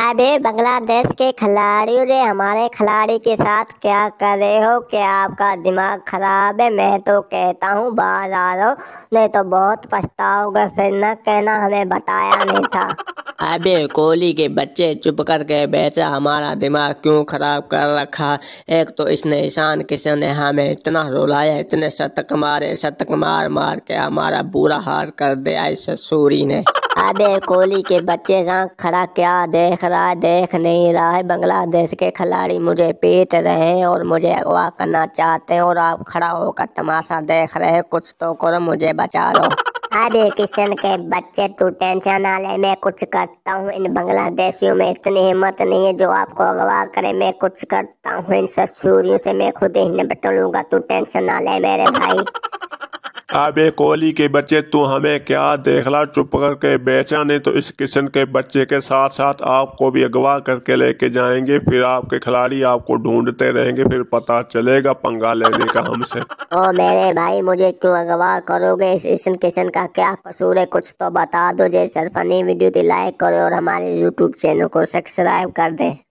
अभी बांग्लादेश के खिलाड़ियों ने हमारे खिलाड़ी के साथ क्या कर रहे हो क्या आपका दिमाग खराब है मैं तो कहता हूँ बाहर आ रहा हूँ नहीं तो बहुत पछताओगे फिर न कहना हमें बताया नहीं था अबे कोहली के बच्चे चुप करके बैठा हमारा दिमाग क्यों खराब कर रखा एक तो इसने ईशान किशन ने हमें इतना रुलाया इतने शतक मारे शतक मार मार के हमारा बुरा हार कर दिया इस सूरी ने अबे कोहली के बच्चे जहाँ खड़ा क्या देख रहा है देख नहीं रहा है बांग्लादेश के खिलाड़ी मुझे पीट रहे हैं और मुझे अगवा करना चाहते हैं और आप खड़ा होकर तमाशा देख रहे हैं कुछ तो करो मुझे बचा लो अरे किशन के बच्चे तू टेंशन ना ले मैं कुछ करता हूँ इन बांग्लादेशियों में इतनी हिम्मत नहीं है जो आपको अगवा करे मैं कुछ करता हूँ इन ससुरियों से मैं खुद ही निपट लूंगा तू टेंशन ना ले मेरे भाई अबे कोहली के बच्चे तू हमें क्या देखला चुप करके बेचा नहीं तो इस किशन के बच्चे के साथ साथ आपको भी अगवा करके लेके जाएंगे फिर आपके खिलाड़ी आपको ढूंढते रहेंगे फिर पता चलेगा पंगा लेने का हमसे ओ मेरे भाई मुझे क्यों अगवा करोगे इस किशन किशन का क्या कसूर है कुछ तो बता दो जैसे वीडियो लाइक करो और हमारे यूट्यूब चैनल को सब्सक्राइब कर दे